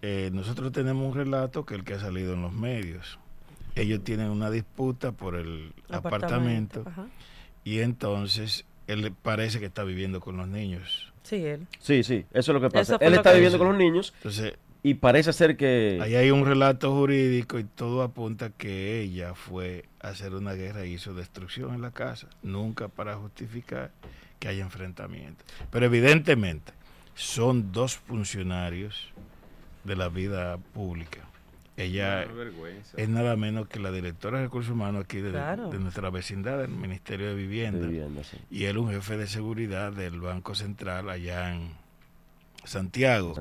Eh, nosotros tenemos un relato que el que ha salido en los medios. Ellos tienen una disputa por el apartamento, y entonces él parece que está viviendo con los niños. Sí, él. Sí, sí, eso es lo que pasa. Él está viviendo con los niños. y parece ser que... Ahí hay un relato jurídico y todo apunta que ella fue a hacer una guerra y hizo destrucción en la casa, nunca para justificar que haya enfrentamiento. Pero evidentemente son dos funcionarios de la vida pública. Ella es nada menos que la directora de recursos humanos aquí de, nuestra vecindad, del Ministerio de Vivienda. Y él un jefe de seguridad del Banco Central allá en Santiago.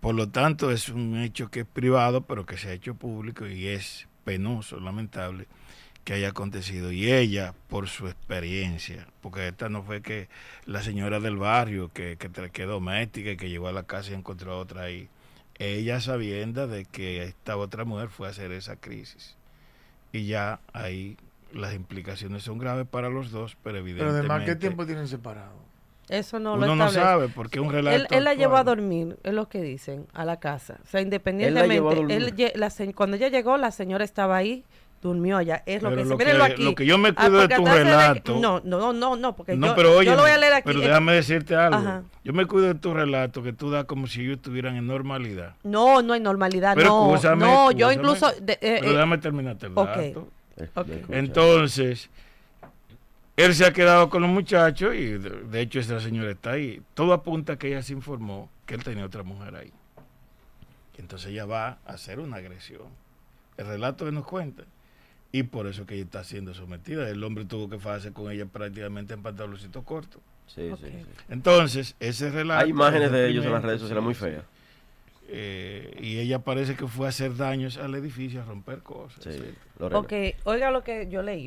Por lo tanto, es un hecho que es privado, pero que se ha hecho público y es penoso, lamentable que haya acontecido y ella por su experiencia, porque esta no fue que la señora del barrio que, que, doméstica y que llegó a la casa y encontró a otra ahí ella sabiendo de que esta otra mujer fue a hacer esa crisis. Y ya ahí las implicaciones son graves para los dos, pero evidentemente... Pero además, ¿qué tiempo tienen separado? Eso no Uno lo no sabe porque un relato. Él, la llevó a dormir, es lo que dicen, a la casa. O sea, independientemente, cuando ella llegó, la señora estaba ahí durmió allá. Es lo que, se Lo que yo me ah, cuido de tu relato. no, no, no, no, porque yo, pero yo lo voy a leer aquí. Pero eh. déjame decirte algo. Yo me cuido de tu relato que tú das como si yo estuvieran en normalidad. No, no hay normalidad, no. no, yo incluso. Eh, pero eh, déjame terminarte el relato. Okay. Este, Entonces. Él se ha quedado con los muchachos y de hecho esta señora está ahí. Todo apunta que ella se informó que él tenía otra mujer ahí. Entonces ella va a hacer una agresión. El relato que nos cuenta y por eso que ella está siendo sometida. El hombre tuvo que hacer con ella prácticamente en pantaloncitos cortos. Sí, sí, Entonces, ese relato. Hay imágenes de ellos en las redes sociales muy feas. Eh, y ella parece que fue a hacer daños al edificio, a romper cosas. Sí, Porque, oiga lo que yo leí.